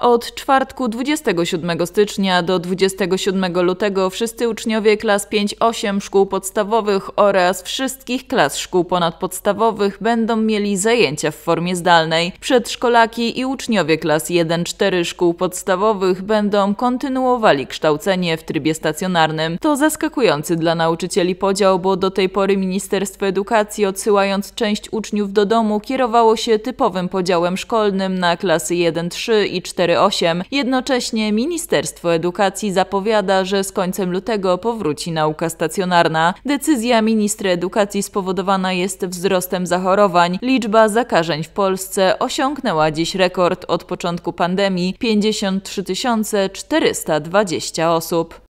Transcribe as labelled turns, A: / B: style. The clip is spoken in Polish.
A: Od czwartku 27 stycznia do 27 lutego wszyscy uczniowie klas 5-8 szkół podstawowych oraz wszystkich klas szkół ponadpodstawowych będą mieli zajęcia w formie zdalnej. Przedszkolaki i uczniowie klas 1-4 szkół podstawowych będą kontynuowali kształcenie w trybie stacjonarnym. To zaskakujący dla nauczycieli podział, bo do tej pory Ministerstwo Edukacji odsyłając część uczniów do domu kierowało się typowym podziałem szkolnym na klasy 1-3 i 4 4-8. Jednocześnie Ministerstwo Edukacji zapowiada, że z końcem lutego powróci nauka stacjonarna. Decyzja ministra edukacji spowodowana jest wzrostem zachorowań. Liczba zakażeń w Polsce osiągnęła dziś rekord od początku pandemii 53 420 osób.